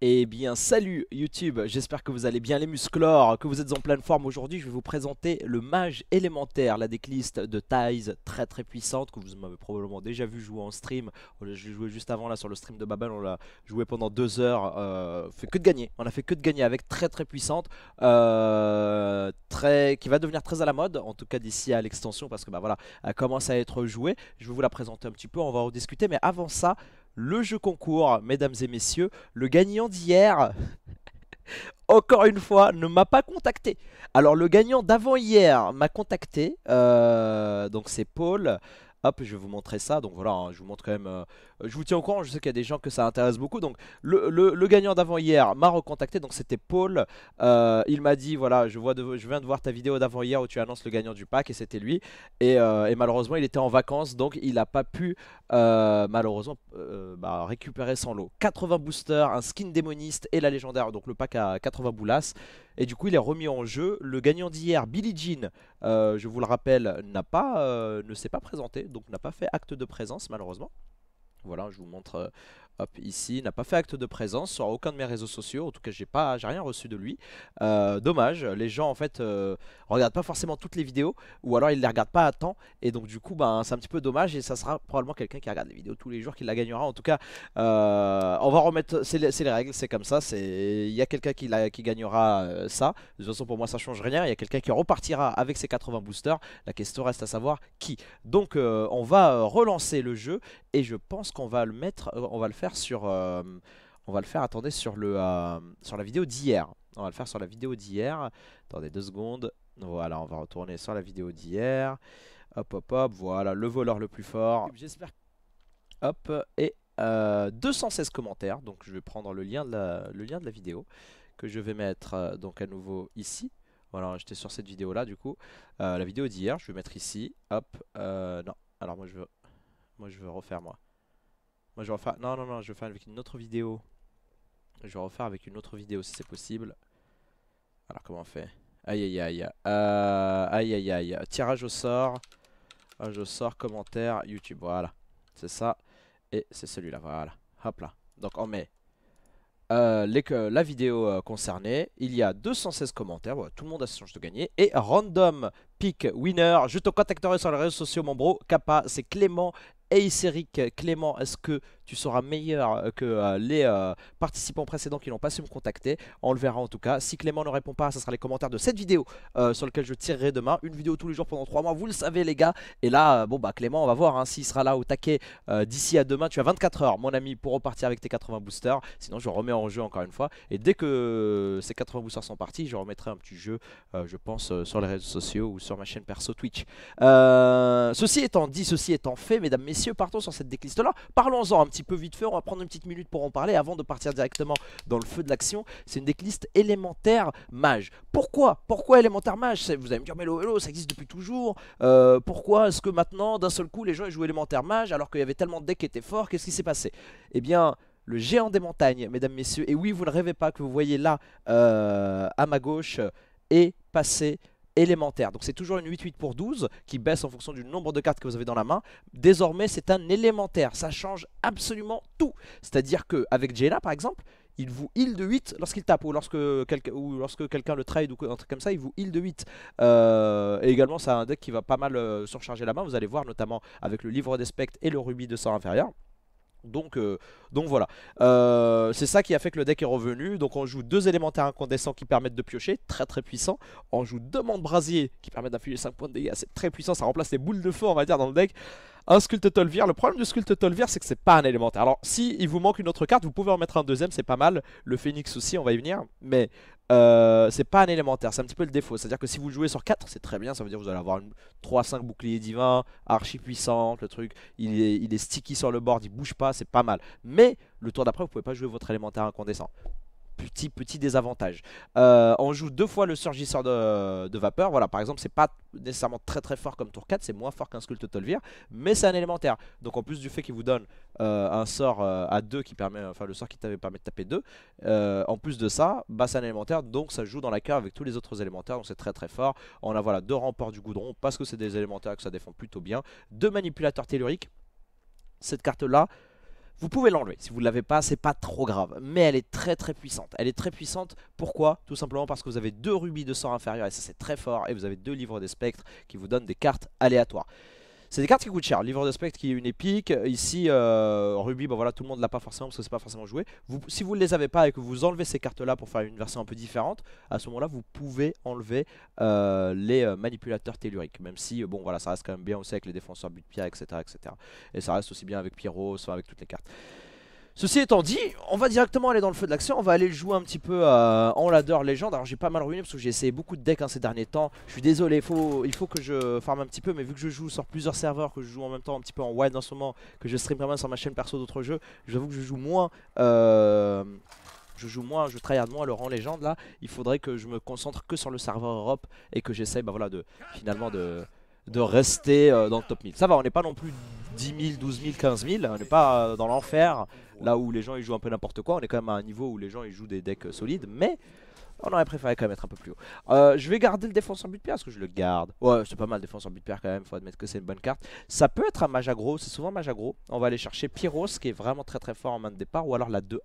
Eh bien salut YouTube, j'espère que vous allez bien les musclores, que vous êtes en pleine forme aujourd'hui, je vais vous présenter le mage élémentaire, la décliste de Thais, très très puissante, que vous m'avez probablement déjà vu jouer en stream, je joué juste avant là sur le stream de Babel, on l'a joué pendant deux heures, euh, fait que de gagner, on a fait que de gagner avec très très puissante, euh, très, qui va devenir très à la mode, en tout cas d'ici à l'extension, parce que bah voilà, elle commence à être jouée, je vais vous la présenter un petit peu, on va en discuter, mais avant ça, le jeu concours, mesdames et messieurs. Le gagnant d'hier, encore une fois, ne m'a pas contacté. Alors, le gagnant d'avant-hier m'a contacté. Euh, donc, c'est Paul. Hop, je vais vous montrer ça. Donc voilà, hein, je vous montre quand même. Euh, je vous tiens au courant, je sais qu'il y a des gens que ça intéresse beaucoup. Donc le, gagnant d'avant hier m'a recontacté. Donc c'était Paul. Euh, il m'a dit voilà, je, vois je viens de voir ta vidéo d'avant hier où tu annonces le gagnant du pack et c'était lui. Et, euh, malheureusement, il était en vacances donc il n'a pas pu malheureusement bah, récupérer son lot. 80 boosters, un skin démoniste et la légendaire. Donc le pack à 80 boulasses. Et du coup, il est remis en jeu. Le gagnant d'hier, Billie Jean, je vous le rappelle, n'a pas, ne s'est pas présenté donc n'a pas fait acte de présence malheureusement. Voilà, je vous montre euh, hop, ici, n'a pas fait acte de présence sur aucun de mes réseaux sociaux. En tout cas, j'ai pas, j'ai rien reçu de lui. Euh, dommage, les gens en fait euh, regardent pas forcément toutes les vidéos, ou alors ils les regardent pas à temps, et donc du coup, ben, c'est un petit peu dommage, et ça sera probablement quelqu'un qui regarde les vidéos tous les jours qui la gagnera. En tout cas, euh, on va remettre, c'est les, règles, c'est comme ça, il y a quelqu'un qui, la, qui gagnera ça. De toute façon, pour moi, ça change rien. Il y a quelqu'un qui repartira avec ses 80 boosters. La question reste à savoir qui. Donc, on va relancer le jeu, et je pense qu'on va le mettre, on va le faire sur... Euh, on va le faire, attendez, sur, le, euh, sur la vidéo d'hier. On va le faire sur la vidéo d'hier. Attendez deux secondes. Voilà, on va retourner sur la vidéo d'hier. Hop, hop, hop. Voilà, le voleur le plus fort. J'espère. Hop, et 216 euh, commentaires. Donc je vais prendre le lien de la, le lien de la vidéo que je vais mettre donc à nouveau ici. Voilà, j'étais sur cette vidéo là du coup. la vidéo d'hier, je vais mettre ici. Hop, non. Alors moi je veux, moi je veux refaire moi. Moi, je vais refaire... Non, non, non, je vais faire avec une autre vidéo. Je vais refaire avec une autre vidéo si c'est possible. Alors, comment on fait Aïe, aïe, aïe. Euh... Aïe, aïe, aïe. Tirage au sort. Tirage au sort, commentaire, YouTube. Voilà. C'est ça. Et c'est celui-là. Voilà. Hop là. Donc, on met euh, la vidéo euh, concernée. Il y a 216 commentaires, tout le monde a ce chance de gagner. Et random pick winner, je te contacterai sur les réseaux sociaux, mon bro. Kappa, c'est Clément Séric, Clément, est-ce que tu seras meilleur euh, que euh, les euh, participants précédents qui n'ont pas su me contacter. On le verra en tout cas. Si Clément ne répond pas, ce sera les commentaires de cette vidéo sur lequel je tirerai demain. Une vidéo tous les jours pendant trois mois, vous le savez les gars. Et là, bon bah Clément, on va voir hein, s'il sera là au taquet d'ici à demain. Tu as 24 heures, mon ami, pour repartir avec tes 80 boosters. Sinon, je remets en jeu encore une fois. Et dès que ces 80 boosters sont partis, je remettrai un petit jeu, je pense, sur les réseaux sociaux ou sur ma chaîne perso Twitch. ceci étant dit, ceci étant fait, mesdames, messieurs, partons sur cette décliste là. Parlons-en un petit peu vite fait, on va prendre une petite minute pour en parler avant de partir directement dans le feu de l'action. C'est une decklist élémentaire mage. Pourquoi Pourquoi élémentaire mage Vous allez me dire, mais hello, ça existe depuis toujours. Euh, pourquoi est-ce que maintenant, d'un seul coup, les gens jouent élémentaire mage alors qu'il y avait tellement de decks qui étaient forts Qu'est-ce qui s'est passé Eh bien, le géant des montagnes, mesdames, messieurs. Et oui, vous ne rêvez pas que vous voyez là, euh, à ma gauche, est passé élémentaire. Donc c'est toujours une 8-8 pour 12 qui baisse en fonction du nombre de cartes que vous avez dans la main. Désormais c'est un élémentaire, ça change absolument tout. C'est-à-dire que avec Jena par exemple, il vous heal de 8 lorsqu'il tape ou lorsque, quelqu'un lorsque quelqu'un le trade ou un truc comme ça, il vous heal de 8. Euh, et également, c'est un deck qui va pas mal euh, surcharger la main. Vous allez voir notamment avec le livre des spectres et le rubis de sang inférieur. Donc, euh, donc voilà, euh, c'est ça qui a fait que le deck est revenu. Donc on joue deux élémentaires incandescents qui permettent de piocher, très très puissant. On joue deux membres brasier qui permettent d'infliger 5 points de dégâts, c'est très puissant, ça remplace les boules de feu on va dire dans le deck. Un Sculpt Tolvir, le problème du Sculpt Tolvir c'est que c'est pas un élémentaire. Alors si il vous manque une autre carte, vous pouvez en mettre un deuxième, c'est pas mal. Le phénix aussi, on va y venir. Mais euh, c'est pas un élémentaire, c'est un petit peu le défaut. C'est-à-dire que si vous jouez sur 4, c'est très bien, ça veut dire que vous allez avoir 3-5 boucliers divins archi puissante, le truc, il est, il est sticky sur le board, il bouge pas, c'est pas mal. Mais le tour d'après, vous pouvez pas jouer votre élémentaire incandescent petit petit désavantage. Euh, on joue deux fois le surgisseur de, vapeur. Voilà, par exemple, c'est pas nécessairement très très fort comme tour 4, c'est moins fort qu'un sculpte Tolvir, mais c'est un élémentaire. Donc en plus du fait qu'il vous donne euh, un sort euh, à 2 qui permet, enfin le sort qui permet de taper 2, en plus de ça, bah, c'est un élémentaire, donc ça joue dans la carte avec tous les autres élémentaires, donc c'est très très fort. On a voilà deux remports du goudron parce que c'est des élémentaires que ça défend plutôt bien, deux manipulateurs telluriques. Cette carte là, vous pouvez l'enlever, si vous ne l'avez pas, c'est pas trop grave, mais elle est très très puissante. Elle est très puissante, pourquoi Tout simplement parce que vous avez deux rubis de sort inférieur, et ça c'est très fort, et vous avez deux livres des spectres qui vous donnent des cartes aléatoires. C'est des cartes qui coûtent cher. Livre de Spectre qui est une épique. Ici, euh, Ruby, bah voilà, tout le monde l'a pas forcément parce que c'est pas forcément joué. si vous ne les avez pas et que vous enlevez ces cartes-là pour faire une version un peu différente, à ce moment-là, vous pouvez enlever euh, les euh, manipulateurs telluriques. Même si, bon, voilà, ça reste quand même bien aussi avec les défenseurs but-pierre, etc., etc. Et ça reste aussi bien avec Pierrot, soit avec toutes les cartes. Ceci étant dit, on va directement aller dans le feu de l'action, on va aller le jouer un petit peu euh, en ladder légende. Alors j'ai pas mal ruiné parce que j'ai essayé beaucoup de decks hein, ces derniers temps. Je suis désolé, faut, il faut que je farm un petit peu, mais vu que je joue sur plusieurs serveurs, que je joue en même temps un petit peu en wild en ce moment, que je stream vraiment sur ma chaîne perso d'autres jeux, j'avoue que je joue moins... Euh, je joue moins, je tryhard moins le rang légende là, il faudrait que je me concentre que sur le serveur Europe et que j'essaye bah voilà de finalement de, de rester euh, dans le top 1000. Ça va, on n'est pas non plus 10 000, 12 000, 15 000, on n'est pas euh, dans l'enfer, là où les gens ils jouent un peu n'importe quoi, on est quand même à un niveau où les gens ils jouent des decks euh, solides, mais on aurait préféré quand même être un peu plus haut. je vais garder le défense en but de pierre, parce que je le garde. Ouais, c'est pas mal le défense en but de pierre quand même, faut admettre que c'est une bonne carte. Ça peut être un mage c'est souvent un mage On va aller chercher Pyros, qui est vraiment très très fort en main de départ, ou alors la 2-1.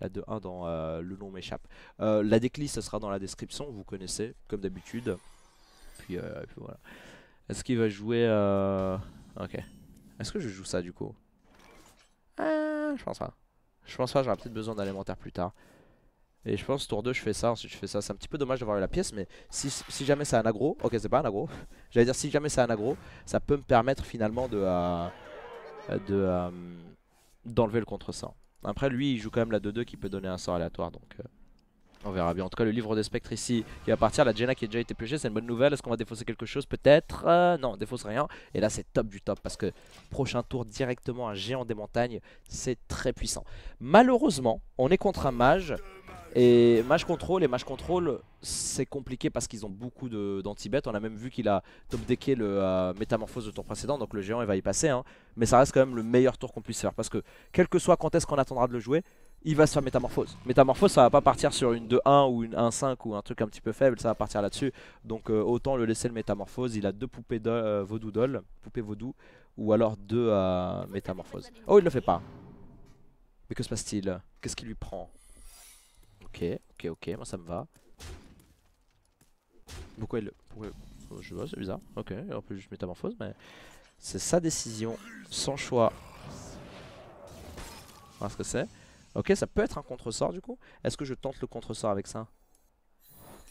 La 2-1 dans le nom m'échappe. la décliste ça sera dans la description, vous connaissez, comme d'habitude. Puis, puis voilà. Est-ce qu'il va jouer... Euh, ok. Est-ce que je joue ça du coup euh, Je pense pas. Je pense pas, j'aurai peut-être besoin d'alimentaire plus tard. Et je pense tour 2 je fais ça, ensuite je fais ça. C'est un petit peu dommage d'avoir eu la pièce, mais si, jamais c'est un aggro, ok c'est pas un aggro, j'allais dire si jamais c'est un aggro, ça peut me permettre finalement de... Euh, d'enlever le contre-sang. Après lui il joue quand même la 2-2 qui peut donner un sort aléatoire donc... On verra bien. En tout cas, le livre des spectres ici qui va partir. La Jenna qui a déjà été piochée, c'est une bonne nouvelle. Est-ce qu'on va défausser quelque chose Peut-être. Euh, non, on défausse rien. Et là, c'est top du top parce que prochain tour directement un géant des montagnes, c'est très puissant. Malheureusement, on est contre un mage. Et mage contrôle et mage contrôle c'est compliqué parce qu'ils ont beaucoup danti bêtes On a même vu qu'il a top decké le euh, métamorphose de tour précédent donc le géant il va y passer hein. Mais ça reste quand même le meilleur tour qu'on puisse faire parce que quel que soit quand est-ce qu'on attendra de le jouer il va se faire métamorphose. Métamorphose, ça va pas partir sur une 2-1 ou une 1-5 ou un truc un petit peu faible, ça va partir là-dessus. Donc euh, autant le laisser le métamorphose. Il a deux poupées de, euh, vaudou poupées vaudou, ou alors deux à métamorphoses. Oh, il le fait pas. Mais que se passe-t-il Qu'est-ce qui lui prend Ok, ok, ok, moi ça me va. Pourquoi il le. Euh, je vois, c'est bizarre. Ok, on peut juste métamorphose, mais. C'est sa décision, son choix. Voilà ce que c'est. Ok, ça peut être un contre-sort du coup. Est-ce que je tente le contre-sort avec ça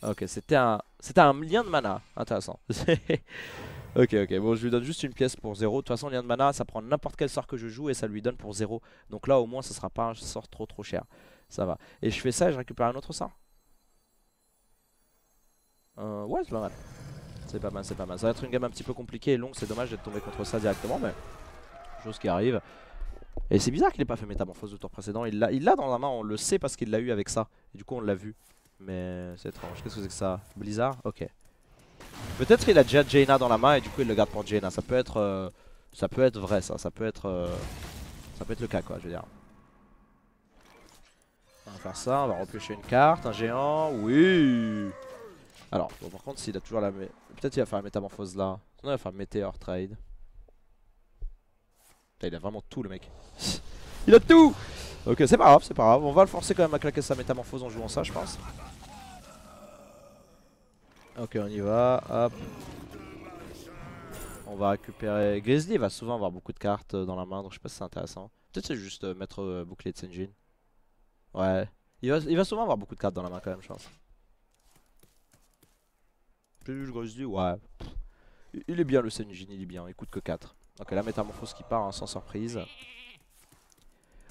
Ok, c'était un, c'était un lien de mana. Intéressant. ok, ok. Bon, je lui donne juste une pièce pour 0. De toute façon, lien de mana, ça prend n'importe quel sort que je joue et ça lui donne pour 0. Donc là, au moins, ça sera pas un sort trop trop cher. Ça va. Et je fais ça et je récupère un autre sort. Euh, ouais, c'est pas mal. C'est pas mal, c'est pas mal. Ça va être une game un petit peu compliquée et longue. C'est dommage d'être tombé contre ça directement, mais chose qui arrive. Et c'est bizarre qu'il ait pas fait métamorphose au tour précédent. Il l'a dans la main, on le sait parce qu'il l'a eu avec ça. Et du coup, on l'a vu. Mais c'est étrange. Qu'est-ce que c'est que ça Blizzard Ok. Peut-être qu'il a déjà Jaina dans la main et du coup il le garde pour Jaina. Ça peut être, euh, ça peut être vrai ça. Ça peut être, euh, ça peut être le cas quoi. Je veux dire. On va faire ça. On va repêcher une carte, un géant. Oui. Alors, bon, par contre, s'il a toujours la, peut-être qu'il va faire la métamorphose là. Sinon, il va faire un météore trade il a vraiment tout le mec. il a tout Ok, c'est pas grave, c'est pas grave. On va le forcer quand même à claquer sa métamorphose en jouant ça, je pense. Ok, on y va. Hop. On va récupérer. Grizzly va souvent avoir beaucoup de cartes euh, dans la main, donc je sais pas si c'est intéressant. Peut-être c'est juste euh, mettre euh, bouclier de Senjin. Ouais. Il va, souvent avoir beaucoup de cartes dans la main quand même, je pense. Plus Grizzly, ouais. Il est bien le Senjin, il est bien, il coûte que 4. Donc la métamorphose qui part hein, sans surprise.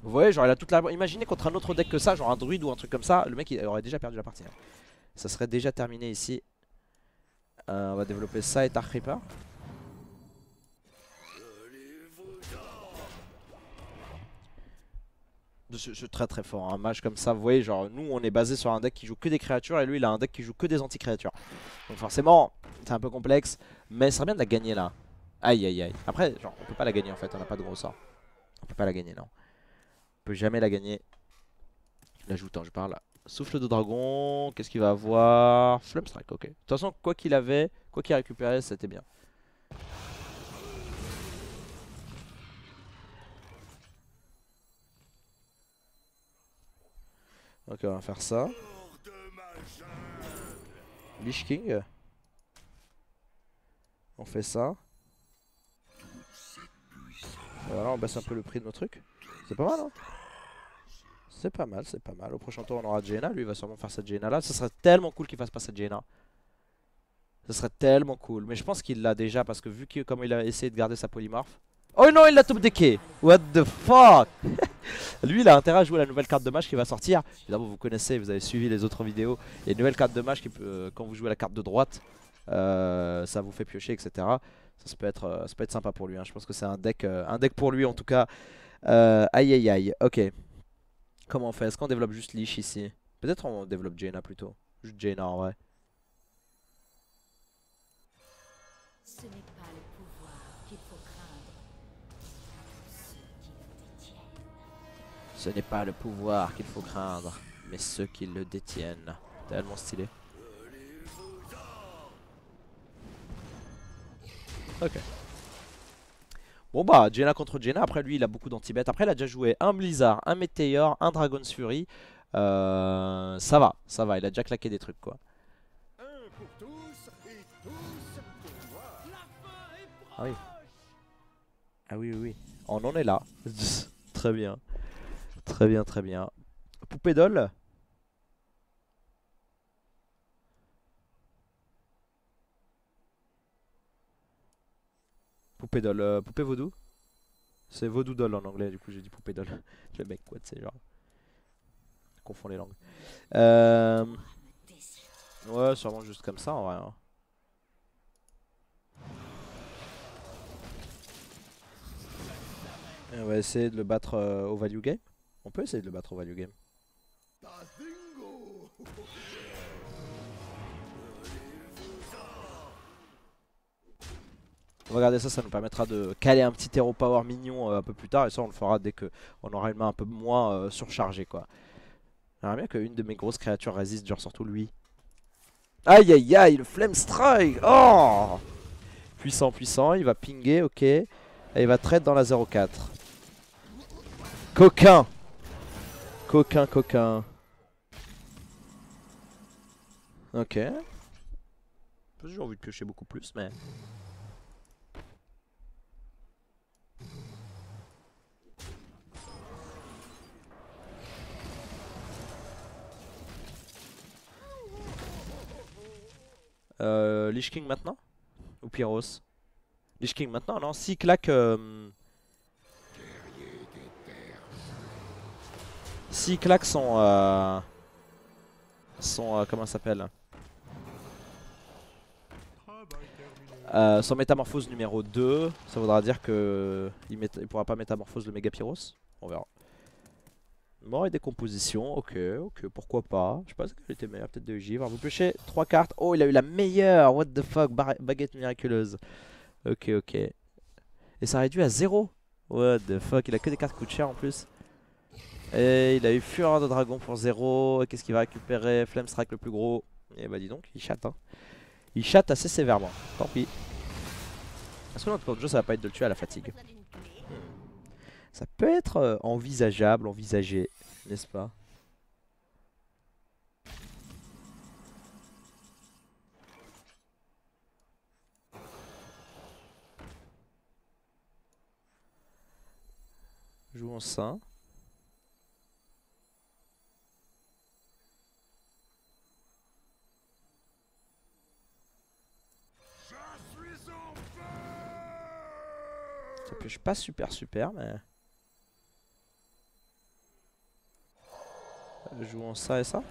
Vous voyez, genre il a toute la... Imaginez contre un autre deck que ça, genre un druide ou un truc comme ça, le mec il aurait déjà perdu la partie. Hein. Ça serait déjà terminé ici. Euh, on va développer ça et Tark Reaper. C'est très très fort, hein, un match comme ça, vous voyez, genre nous on est basé sur un deck qui joue que des créatures et lui il a un deck qui joue que des anti-créatures. Donc forcément, c'est un peu complexe, mais ça serait bien de la gagner là. Aïe aïe aïe. Après, genre, on peut pas la gagner en fait, on a pas de gros sort. On peut pas la gagner, non. On peut jamais la gagner. L'ajoutant, je parle. Souffle de dragon, qu'est-ce qu'il va avoir Flame Strike, ok. De toute façon, quoi qu'il avait, quoi qu'il récupérait, c'était bien. Ok, on va faire ça. Lich King. On fait ça. Voilà, euh, on baisse un peu le prix de nos trucs. C'est pas mal, hein C'est pas mal, c'est pas mal. Au prochain tour, on aura Jaina. Lui, va sûrement faire cette Jaina là. ce serait tellement cool qu'il fasse pas cette Jaina. Ce serait tellement cool. Mais je pense qu'il l'a déjà parce que vu que comme il a essayé de garder sa polymorphe. Oh non, il l'a top decké What the fuck Lui, il a intérêt à jouer la nouvelle carte de match qui va sortir. Évidemment, vous connaissez, vous avez suivi les autres vidéos. et nouvelle carte de match qui, peut, quand vous jouez la carte de droite, euh, ça vous fait piocher, etc. Ça, peut être, euh, ça peut être sympa pour lui. Hein. Je pense que c'est un deck, euh, un deck pour lui en tout cas. Euh, aïe aïe aïe. Ok. Comment on fait Est-ce qu'on développe juste Lich ici Peut-être on développe Jaina plutôt. Juste Jaina en vrai. Ce n'est pas le pouvoir qu'il faut craindre, Ce n'est pas le pouvoir qu'il faut craindre, mais ceux qui le détiennent. Tellement stylé. Ok. Bon bah, Jenna contre Jenna. Après, lui, il a beaucoup danti Après, il a déjà joué un Blizzard, un Meteor, un Dragon's Fury. Euh, ça va, ça va. Il a déjà claqué des trucs, quoi. Ah oui. Ah oui, oui, oui. On en est là. très bien. Très bien, très bien. Poupée doll Poupée doll, euh, poupée vaudou C'est vaudou doll en anglais, du coup j'ai dit poupée doll. Le mec, quoi, c'est genre. Confond les langues. Euh, ouais, sûrement juste comme ça en vrai. Hein. on va essayer de le battre euh, au value game. On peut essayer de le battre au value game. On ça, ça nous permettra de caler un petit hero power mignon euh, un peu plus tard. Et ça, on le fera dès qu'on aura une main un peu moins euh, surchargée, quoi. J'aimerais bien qu'une de mes grosses créatures résiste, genre surtout lui. Aïe aïe aïe, le Flame Strike Oh Puissant, puissant, il va pinguer, ok. Et il va trade dans la 04. Coquin Coquin, coquin. Ok. J'ai envie de piocher beaucoup plus, mais... Euh, Lich King maintenant Ou Pyros Lich King maintenant Non, si claque... Euh, si claque son... Euh, sont comment ça s'appelle son métamorphose numéro 2, ça voudra dire que il, il pourra pas métamorphose le méga Pyros. On verra. Mort et décomposition, ok, ok, pourquoi pas. Je pense qu'elle était meilleure, peut-être de givre. Vous pêchez 3 cartes. Oh, il a eu la meilleure, what the fuck, baguette miraculeuse. Ok, ok. Et ça réduit à 0 What the fuck, il a que des cartes coûtent cher en plus. Et il a eu Fureur de Dragon pour 0. Qu'est-ce qu'il va récupérer Flame Strike le plus gros. Et eh bah dis donc, il chatte. Hein. Il chatte assez sévèrement. Tant pis. Parce que notre jeu, ça va pas être de le tuer à la fatigue. Ça peut être euh, envisageable, envisagé, n'est-ce pas Jouons ça. Ça pêche pas super super mais... jouant ça et ça.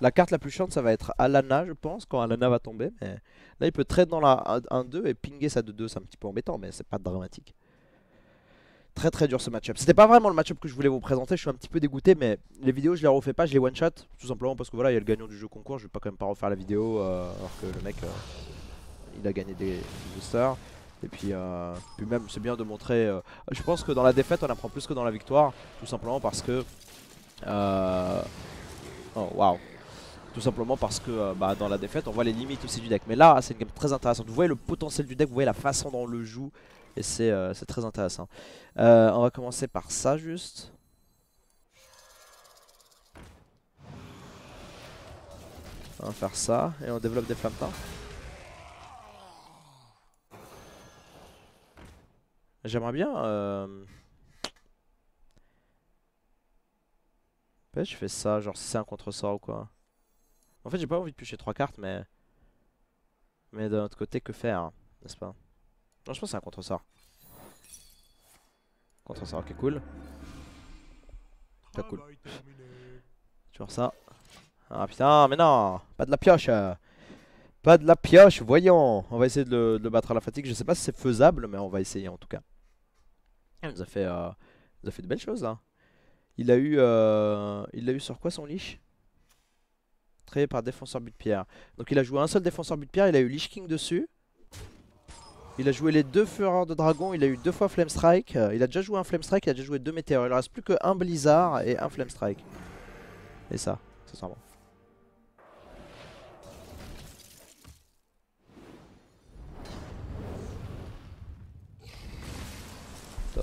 La carte la plus chiante, ça va être Alana, je pense, quand Alana va tomber. Mais là, il peut trade dans la 1-2 et pinguer sa 2-2. C'est un petit peu embêtant, mais c'est pas dramatique. Très très dur ce matchup, C'était pas vraiment le matchup que je voulais vous présenter. Je suis un petit peu dégoûté, mais les vidéos, je les refais pas. Je les one-shot. Tout simplement parce que voilà, il y a le gagnant du jeu concours. Je vais pas quand même pas refaire la vidéo. Euh, alors que le mec, euh, il a gagné des, boosters et puis, euh, puis même, c'est bien de montrer... Euh, je pense que dans la défaite, on apprend plus que dans la victoire. Tout simplement parce que... Euh, oh, waouh. Tout simplement parce que bah, dans la défaite, on voit les limites aussi du deck. Mais là, c'est une game très intéressante. Vous voyez le potentiel du deck, vous voyez la façon dont on le joue. Et c'est très intéressant. on va commencer par ça juste. On va faire ça. Et on développe des flammes J'aimerais bien... Euh... je fais ça, genre si c'est un contre sort ou quoi. En fait, j'ai pas envie de piocher 3 cartes, mais... Mais d'un autre côté, que faire hein, N'est-ce pas Non, je pense que c'est un Contre-sort Contresort, ok, cool. pas cool. vois ça. Ah putain, mais non Pas de la pioche euh. Pas de la pioche, voyons On va essayer de de le battre à la fatigue. Je sais pas si c'est faisable, mais on va essayer en tout cas. Ah, il a fait, euh, fait de belles choses là. Hein. Il a eu, euh, il a eu sur quoi son leash Très par défenseur but de pierre. Donc il a joué un seul défenseur but de pierre. Il a eu leash king dessus. Il a joué les deux fureurs de dragon, il a eu deux fois Flame Strike, euh, il a déjà joué un Flame il a déjà joué deux météores, il ne reste plus qu'un Blizzard et un Flame Strike. Et ça, ça sent bon.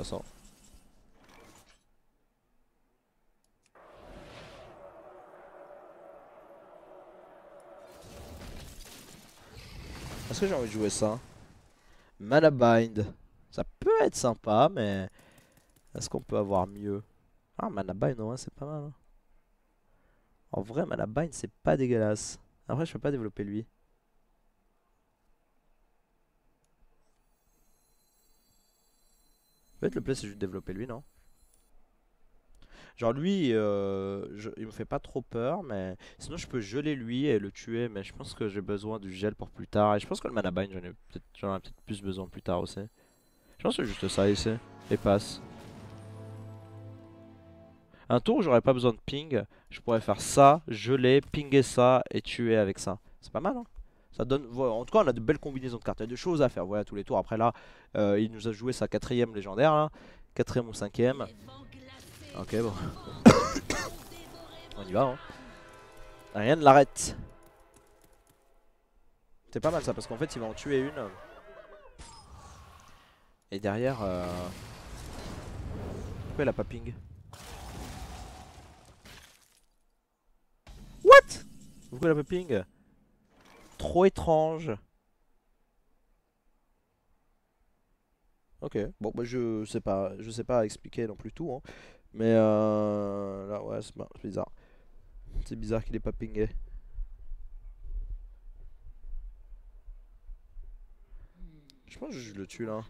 Est-ce que j'ai envie de jouer ça Mana Bind. Ça peut être sympa, mais est-ce qu'on peut avoir mieux Ah, Mana Bind, ouais, c'est pas mal. Hein. En vrai, Mana c'est pas dégueulasse. Après, je peux pas développer lui. Peut-être le play c'est juste développer lui, non Genre lui, euh, il me fait pas trop peur, mais sinon je peux geler lui et le tuer, mais je pense que j'ai besoin du gel pour plus tard. Et je pense que le mana bind, j'en ai peut-être plus besoin plus tard aussi. Je pense que juste ça ici, et passe. Un tour où j'aurais pas besoin de ping, je pourrais faire ça, geler, pinger ça et tuer avec ça. C'est pas mal, hein ça donne, voilà, en tout cas, on a de belles combinaisons de cartes. Il y a des choses à faire. Voilà, tous les tours. Après là, euh, il nous a joué sa quatrième légendaire, là. quatrième ou cinquième. Ok, bon. on y va. Hein. Rien ne l'arrête. C'est pas mal ça, parce qu'en fait, il va en tuer une. Et derrière, euh... pourquoi il a pas ping What Pourquoi il a pas trop étrange. Ok, bon, bah, je sais pas, je sais pas expliquer non plus tout, hein. mais euh, là, ouais, c'est bizarre. C'est bizarre qu'il ait pas pingé. Je pense que je le tue là.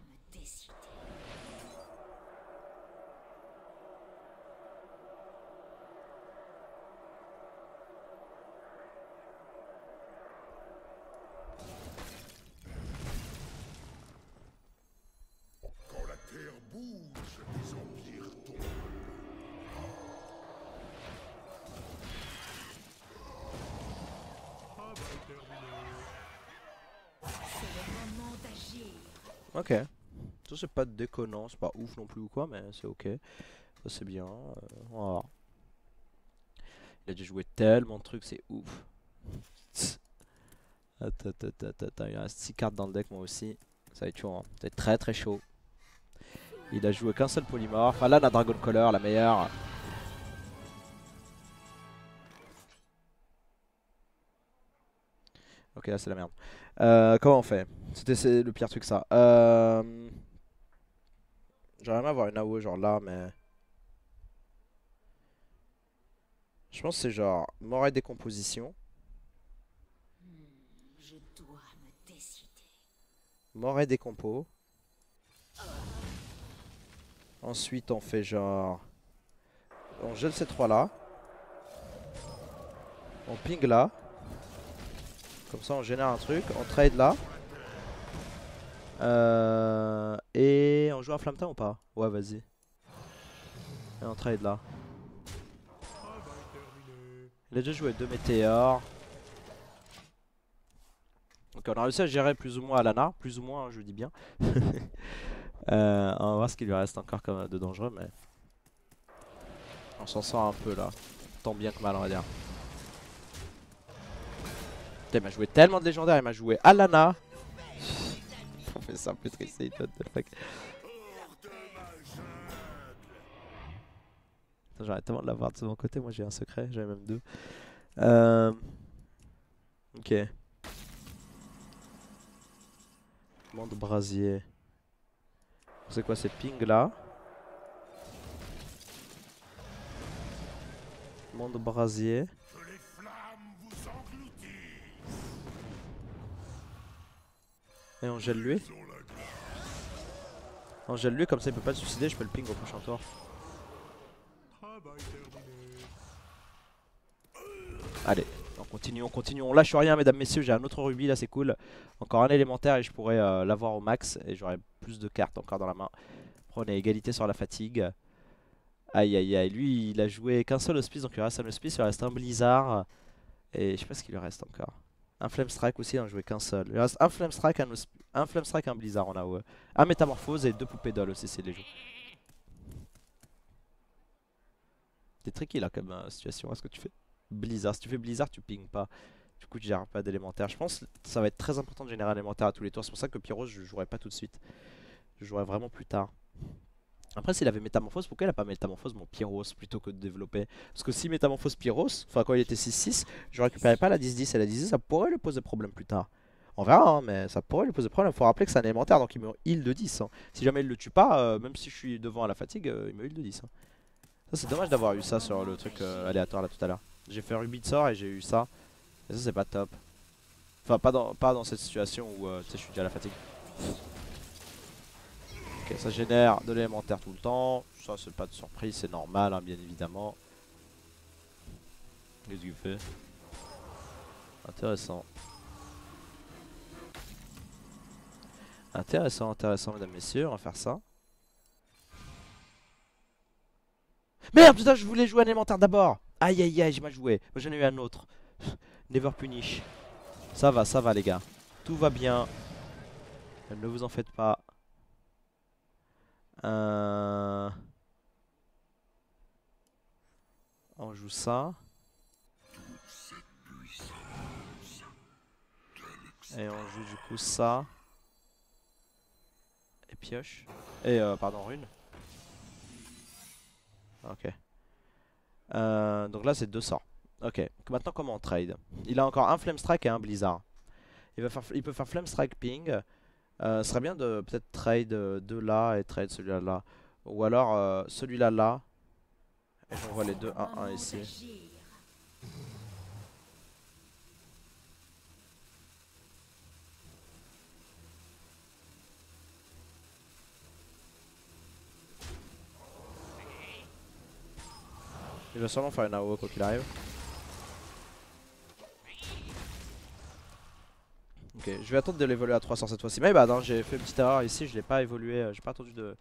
Ok. Ça c'est pas déconnant, c'est pas ouf non plus ou quoi, mais c'est ok. Ça c'est bien. Euh, on va voir. Il a déjà joué tellement de trucs, c'est ouf. Attends, il il reste 6 cartes dans le deck moi aussi. Ça va être chaud, hein. très très chaud. Il a joué qu'un seul polymorphe. Ah là, la Dragon Color, la meilleure. Ok, là c'est la merde. Euh, comment on fait C'était le pire truc ça. Euh... J'aimerais avoir une AO e, genre là, mais... Je pense que c'est genre mort et décomposition. Je dois me décompo. Ensuite on fait genre... On gèle ces trois là. On ping là. Comme ça, on génère un truc. On trade là. Euh, et on joue à Flamta ou pas Ouais, vas-y. Et on trade là. Il a déjà joué deux météores. Donc on a réussi à gérer plus ou moins Alana, plus ou moins, je dis bien. Euh, on va voir ce qu'il lui reste encore comme de dangereux, mais on s'en sort un peu là. Tant bien que mal, on va dire. Putain, il m'a joué tellement de légendaires, il m'a joué Alana. On fait ça peu triste, what the fuck. J'arrête tellement de l'avoir de mon côté, moi j'ai un secret, j'avais même deux. Euh, ok. Monde brasier. C'est quoi ces ping là Monde brasier. Et on gèle lui. On gèle lui, comme ça il peut pas se suicider, je peux le ping au prochain tour. Allez, on continue, on continue, on lâche rien mesdames, messieurs, j'ai un autre rubis là, c'est cool. Encore un élémentaire et je pourrais euh, l'avoir au max et j'aurais plus de cartes encore dans la main. Prenez égalité sur la fatigue. Aïe aïe aïe, lui il a joué qu'un seul hospice, donc il reste un hospice, il reste un blizzard. Et je sais pas ce qu'il lui reste encore. Un Flame Strike aussi, on hein, jouait qu'un seul. Il reste un Flame Strike, un, un, Blizzard, on a ouais. E. Un Métamorphose et deux poupées d'ol aussi, c'est les jeux. T'es tricky là comme euh, situation, est-ce hein, que tu fais Blizzard Si tu fais Blizzard, tu ping pas. Du coup, tu gères pas d'élémentaire. Je pense que ça va être très important de générer un élémentaire à tous les tours. C'est pour ça que Pyro, je jouerai pas tout de suite. Je jouerai vraiment plus tard. Après, s'il avait métamorphose, pourquoi il a pas métamorphose mon Pyros plutôt que de développer Parce que si métamorphose Pyros, enfin quand il était 6-6, je récupérais pas la 10-10 et la 10-10, ça pourrait lui poser problème plus tard. On verra, hein, mais ça pourrait lui poser problème. Faut rappeler que c'est un élémentaire, donc il me heal de 10. Hein. Si jamais il le tue pas, euh, même si je suis devant à la fatigue, euh, il me heal de 10. Hein. Ça, c'est dommage d'avoir eu ça sur le truc euh, aléatoire là tout à l'heure. J'ai fait Ruby de sort et j'ai eu ça. Et ça, c'est pas top. Enfin, pas dans, pas dans cette situation où je suis déjà à la fatigue. Ok, ça génère de l'élémentaire tout le temps. Ça, c'est pas de surprise, c'est normal, hein, bien évidemment. Qu'est-ce qu'il fait Intéressant. Intéressant, intéressant, mesdames, messieurs, on va faire ça. Merde, putain, je voulais jouer un élémentaire d'abord Aïe, aïe, aïe, j'ai mal joué. j'en ai eu un autre. Never punish. Ça va, ça va, les gars. Tout va bien. Ne vous en faites pas. Euh... On joue ça. Et on joue du coup ça. Et pioche. Et euh, pardon, rune. Ok. Euh, donc là c'est 200. Ok. maintenant comment on trade Il a encore un Flame Strike et un Blizzard. Il, va il peut faire flamestrike Ping. Euh, ce serait bien de peut-être trade euh, de là et trade celui-là là. Ou alors euh, celui-là là. Et j'envoie les deux 1-1 ici. Il va sûrement faire une AOE quoi qu'il arrive. Ok, je vais attendre de l'évoluer à 300 cette fois-ci. Mais bah hein, j'ai fait une petite erreur ici, je l'ai pas évolué, euh, j'ai pas attendu de,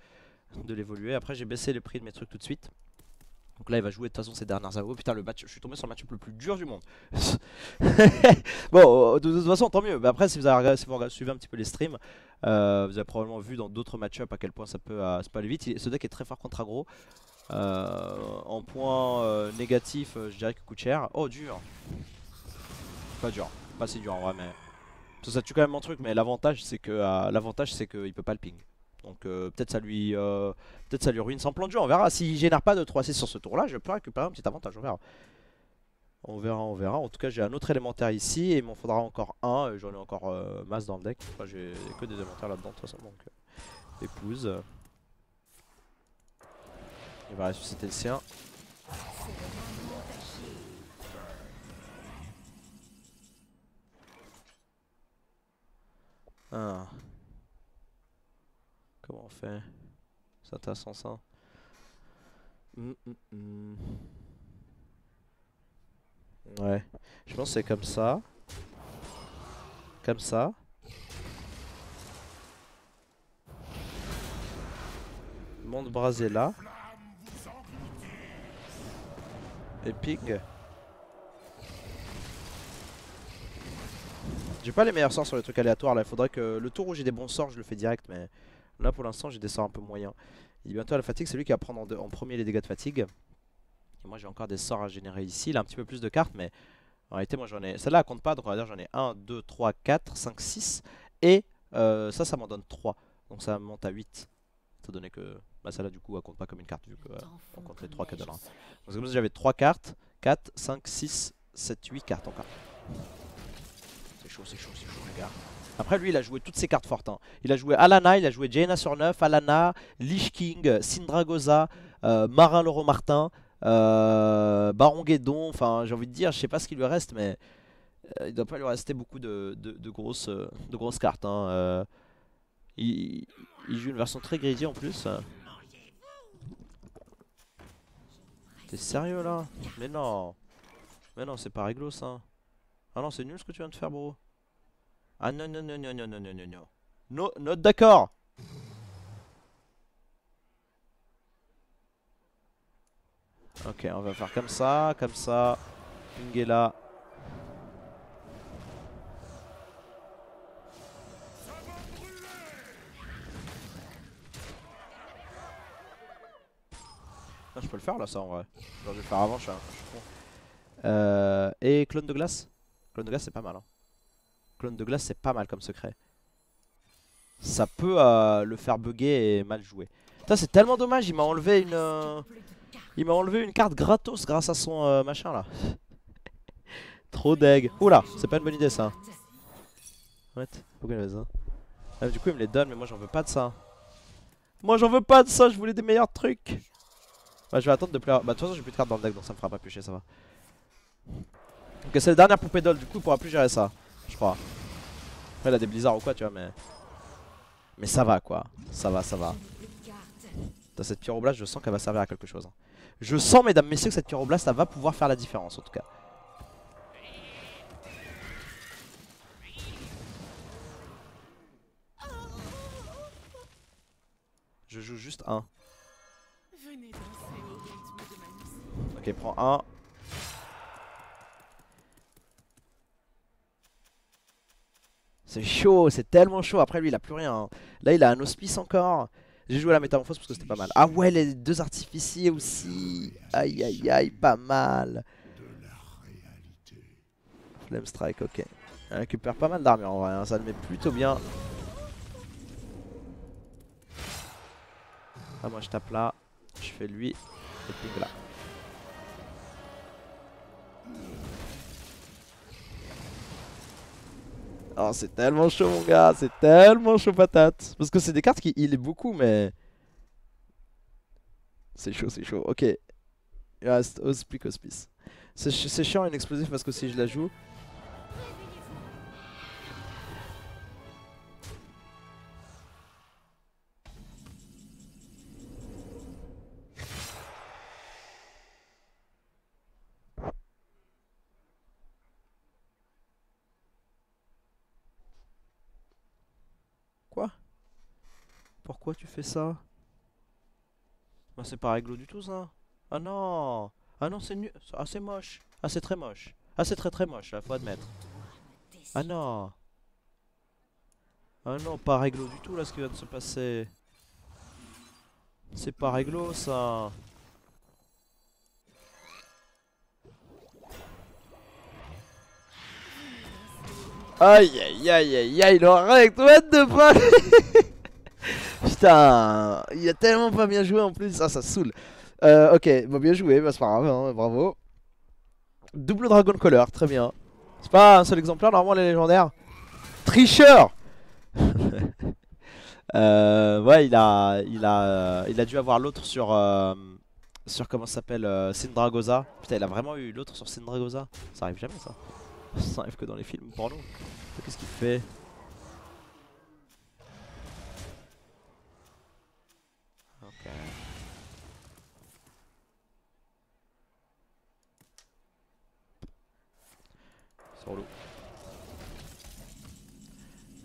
de l'évoluer. Après, j'ai baissé le prix de mes trucs tout de suite. Donc là, il va jouer de toute façon ses dernières AO. Putain, le match, je suis tombé sur le match le plus dur du monde. bon, euh, de toute façon, tant mieux. Mais après, si vous, avez, si suivez un petit peu les streams, euh, vous avez probablement vu dans d'autres match à quel point ça peut, aller vite. ce deck est très fort contre aggro. en point négatif, je dirais que coûte cher. Oh, dur. Pas dur. Pas si dur en vrai, mais ça, tue quand même mon truc, mais l'avantage c'est que euh, l'avantage c'est qu'il peut pas le ping. Donc euh, peut-être ça lui euh, peut-être ça lui ruine son plan de jeu, on verra. S'il génère pas de 3 6 sur ce tour-là, je peux récupérer un petit avantage, on verra. On verra, on verra. En tout cas, j'ai un autre élémentaire ici et il m'en faudra encore un. J'en ai encore masse dans le deck. j'ai que des élémentaires là-dedans de toute façon. Donc, épouse. Il va ressusciter le sien. Ah. Comment on fait Ça t'a sens ça hum, hum, hum. Ouais. Je pense que c'est comme ça. Comme ça. Monde brasé là. Et ping. J'ai pas les meilleurs sorts sur les trucs aléatoires là. Il faudrait que le tour où j'ai des bons sorts, je le fais direct. Mais là pour l'instant, j'ai des sorts un peu moyens. Il est bientôt à la fatigue. C'est lui qui va prendre en, premier les dégâts de fatigue. Et moi j'ai encore des sorts à générer ici. Il a un petit peu plus de cartes, mais en réalité, moi j'en ai. Celle-là elle compte pas. Donc on va dire j'en ai 1, 2, 3, 4, 5, 6. Et euh, ça, ça m'en donne 3. Donc ça monte à 8. Ça donnait que bah, celle-là du coup elle compte pas comme une carte vu qu'on euh, compte les 3 hein. cartes de Donc comme ça j'avais 3 cartes. 4, 5, 6, 7, 8 cartes encore chaud, c'est chaud, c'est chaud, les gars. Après, lui, il a joué toutes ses cartes fortes. Hein. Il a joué Alana, il a joué Jaina sur 9, Alana, Lich King, Sindragosa, euh, Marin Loro Martin, euh, Baron Guédon. Enfin, j'ai envie de dire, je sais pas ce qu'il lui reste, mais il euh, il doit pas lui rester beaucoup de, grosses, de grosses cartes. Hein. Euh, il, il, joue une version très greedy en plus. T'es sérieux là Mais non Mais non, c'est pas réglo ça. Hein. Ah non, c'est nul ce que tu viens de faire, bro. Ah non, non, non, non, non, non, non, non, non. No, not d'accord Ok, on va faire comme ça, comme ça. est là je peux le faire là, ça en vrai. je vais le faire avant, je suis, Euh, et clone de glace Clone de glace, c'est pas mal. Hein. Clone de glace, c'est pas mal comme secret. Ça peut euh, le faire bugger et mal jouer. Putain, c'est tellement dommage, il m'a enlevé une... Euh, il m'a enlevé une carte gratos grâce à son euh, machin là. Trop deg. Oula, c'est pas une bonne idée ça. Ah, du coup, il me les donne, mais moi j'en veux pas de ça. Moi j'en veux pas de ça, je voulais des meilleurs trucs. Bah, je vais attendre de plus Bah, de toute façon, j'ai plus de cartes dans le deck donc ça me fera pas pucher. ça va. Donc c'est la dernière poupée d'ol, du coup il pourra plus gérer ça, je crois. Après il a des blizzards ou quoi, tu vois, mais. Mais ça va quoi, ça va, ça va. Dans cette pyroblast, je sens qu'elle va servir à quelque chose. Hein. Je sens, mesdames, messieurs, que cette pyroblast, ça va pouvoir faire la différence en tout cas. Je joue juste un. Ok, prends un. C'est chaud, c'est tellement chaud. Après, lui, il a plus rien. Hein. Là, il a un hospice encore. J'ai joué à la métamorphose parce que c'était pas mal. Ah ouais, les deux artificiers aussi. Aïe, aïe, aïe, pas mal. Flame Strike, ok. Elle récupère pas mal d'armure en vrai, hein. ça le met plutôt bien. Ah, moi je tape là, je fais lui, et puis là. Oh, c'est tellement chaud, mon gars. C'est tellement chaud, patate. Parce que c'est des cartes qui il est beaucoup, mais. C'est chaud, c'est chaud. Ok. Il reste Hospice, Hospice. C'est chiant, une explosive parce que si je la joue. Pourquoi tu fais ça bah, c'est pas réglo du tout ça. Ah non Ah non, c'est mieux. Ah, c'est moche. Ah, c'est très moche. Ah, c'est très très moche, là, faut admettre. Ah non Ah non, pas réglo du tout, là, ce qui vient de se passer. C'est pas réglo, ça. Aïe aïe aïe aïe aïe, en règle, de putain Il a tellement pas bien joué en plus, ça ah, ça saoule euh, ok, bon, bien joué, bah, c'est pas grave, hein, bravo. Double Dragon Color, très bien. C'est pas un seul exemplaire, normalement les légendaires. Tricheur euh, Ouais, il a, il, a, il a dû avoir l'autre sur... Euh, sur comment ça s'appelle euh, Sindragosa. Putain, il a vraiment eu l'autre sur Sindragosa. Ça arrive jamais ça. Ça arrive que dans les films pour nous. Qu'est-ce qu'il fait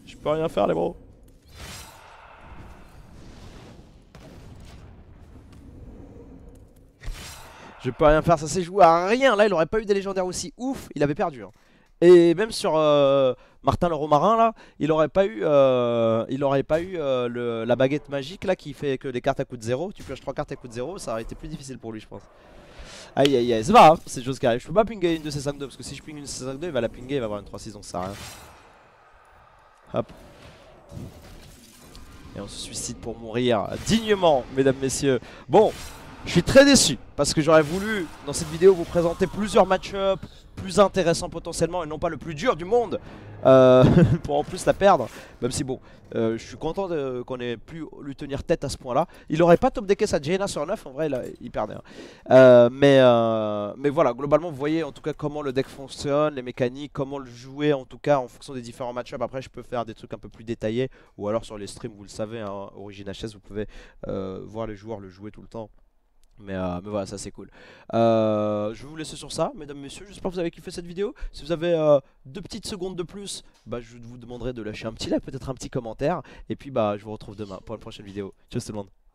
Je peux rien faire les bros. Je peux rien faire, ça s'est joué à rien. Là, il aurait pas eu des légendaires aussi ouf, il avait perdu. Hein. Et même sur euh, Martin le Romarin là, il aurait pas eu, euh, il aurait pas eu euh, la baguette magique là qui fait que les cartes à coût de zéro. Tu pioches trois cartes à coût de zéro, ça aurait été plus difficile pour lui, je pense. Aïe aïe aïe, c'est pas grave, c'est des choses qui arrivent. Je peux pas pinguer une de ces 5-2 parce que si je pingue une de ces 5-2, il va la pinguer, il va avoir une 3-6 donc ça sert à rien. Hop. Et on se suicide pour mourir dignement, mesdames, messieurs. Bon, je suis très déçu parce que j'aurais voulu dans cette vidéo vous présenter plusieurs match-ups plus intéressants potentiellement et non pas le plus dur du monde euh, pour en plus la perdre. Même si bon, euh, je suis content qu'on ait pu lui tenir tête à ce point-là. Il aurait pas top decké sa Jaina sur 9, en vrai il, il perdait. Euh, mais, voilà, globalement vous voyez en tout cas comment le deck fonctionne, les mécaniques, comment le jouer en tout cas en fonction des différents match-ups. Après je peux faire des trucs un peu plus détaillés ou alors sur les streams vous le savez, hein, Origin HS vous pouvez voir les joueurs le jouer tout le temps. Euh, mais, voilà, ça c'est cool. Euh, je vais vous laisser sur ça, mesdames, messieurs. J'espère que vous avez kiffé cette vidéo. Si vous avez euh, deux petites secondes de plus, bah, je vous demanderai de lâcher un petit like, peut-être un petit commentaire. Et puis, bah, je vous retrouve demain pour une prochaine vidéo. Ciao tout le monde.